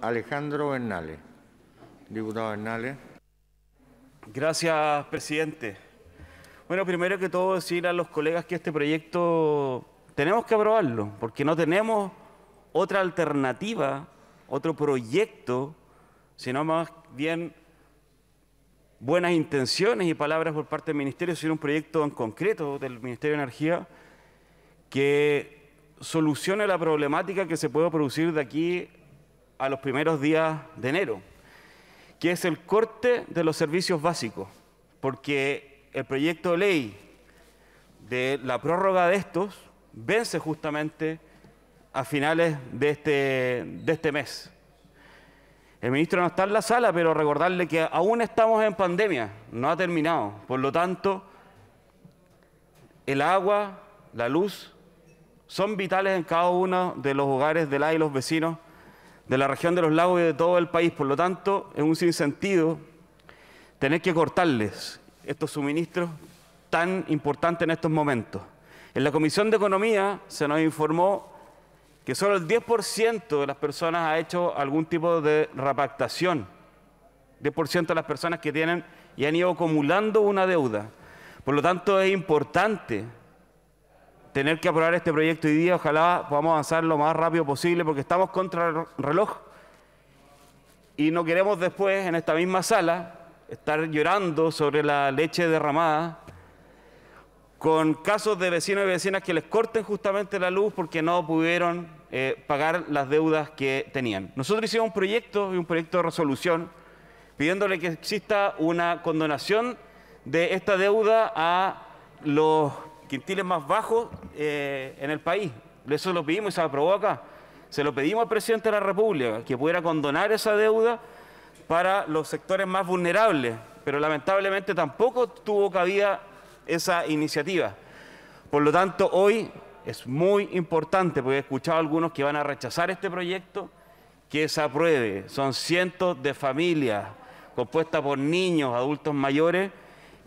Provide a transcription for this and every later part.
Alejandro Bernales. Diputado Bernales. Gracias, presidente. Bueno, primero que todo decir a los colegas que este proyecto tenemos que aprobarlo, porque no tenemos otra alternativa, otro proyecto, sino más bien buenas intenciones y palabras por parte del Ministerio, sino un proyecto en concreto del Ministerio de Energía que solucione la problemática que se puede producir de aquí a los primeros días de enero, que es el corte de los servicios básicos, porque el proyecto de ley de la prórroga de estos vence justamente a finales de este, de este mes. El ministro no está en la sala, pero recordarle que aún estamos en pandemia, no ha terminado. Por lo tanto, el agua, la luz, son vitales en cada uno de los hogares del la y los vecinos de la región de los lagos y de todo el país. Por lo tanto, es un sinsentido tener que cortarles estos suministros tan importantes en estos momentos. En la Comisión de Economía se nos informó que solo el 10% de las personas ha hecho algún tipo de repactación. 10% de las personas que tienen y han ido acumulando una deuda. Por lo tanto, es importante tener que aprobar este proyecto hoy día. Ojalá podamos avanzar lo más rápido posible porque estamos contra el reloj y no queremos después en esta misma sala estar llorando sobre la leche derramada con casos de vecinos y vecinas que les corten justamente la luz porque no pudieron eh, pagar las deudas que tenían. Nosotros hicimos un proyecto y un proyecto de resolución pidiéndole que exista una condonación de esta deuda a los quintiles más bajos eh, en el país. Eso lo pedimos y se aprobó acá. Se lo pedimos al presidente de la República, que pudiera condonar esa deuda para los sectores más vulnerables, pero lamentablemente tampoco tuvo cabida esa iniciativa. Por lo tanto, hoy es muy importante, porque he escuchado a algunos que van a rechazar este proyecto, que se apruebe. Son cientos de familias compuestas por niños, adultos mayores,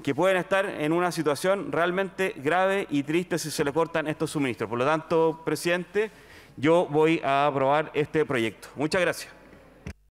que pueden estar en una situación realmente grave y triste si se le cortan estos suministros. Por lo tanto, presidente, yo voy a aprobar este proyecto. Muchas gracias.